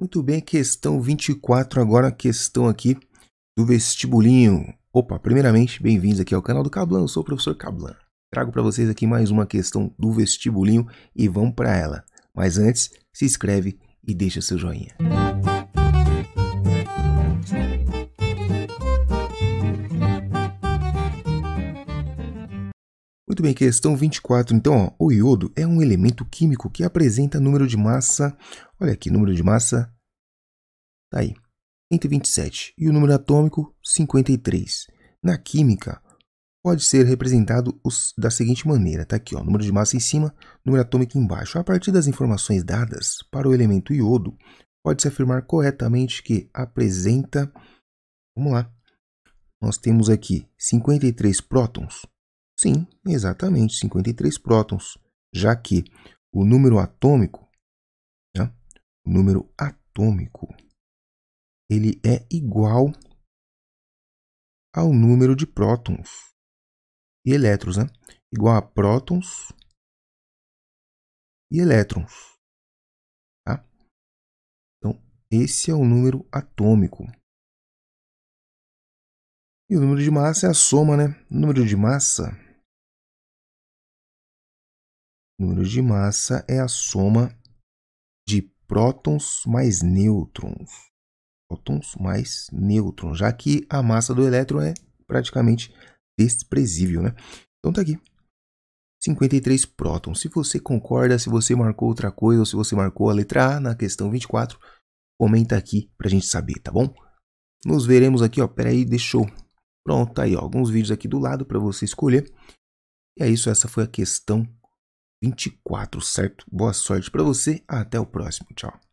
Muito bem, questão 24, agora a questão aqui do vestibulinho. Opa, primeiramente, bem-vindos aqui ao canal do Cablan, eu sou o professor Cablan. Trago para vocês aqui mais uma questão do vestibulinho e vamos para ela. Mas antes, se inscreve e deixa seu joinha. Muito bem, questão 24. Então, ó, o iodo é um elemento químico que apresenta número de massa Olha aqui, número de massa tá aí, 127, e o número atômico 53. Na química, pode ser representado os, da seguinte maneira, tá aqui, ó, número de massa em cima, número atômico embaixo. A partir das informações dadas para o elemento iodo, pode-se afirmar corretamente que apresenta, vamos lá, nós temos aqui 53 prótons. Sim, exatamente, 53 prótons, já que o número atômico número atômico, ele é igual ao número de prótons e elétrons, né? Igual a prótons e elétrons. Tá? Então, esse é o número atômico. E o número de massa é a soma, né? O número de massa. O número de massa é a soma de prótons mais nêutrons. Prótons mais nêutrons, já que a massa do elétron é praticamente desprezível, né? Então tá aqui. 53 prótons. Se você concorda, se você marcou outra coisa ou se você marcou a letra A na questão 24, comenta aqui para a gente saber, tá bom? Nos veremos aqui, ó. Peraí, deixou. Pronto, tá aí, ó, alguns vídeos aqui do lado para você escolher. E é isso, essa foi a questão 24, certo? Boa sorte para você. Até o próximo. Tchau.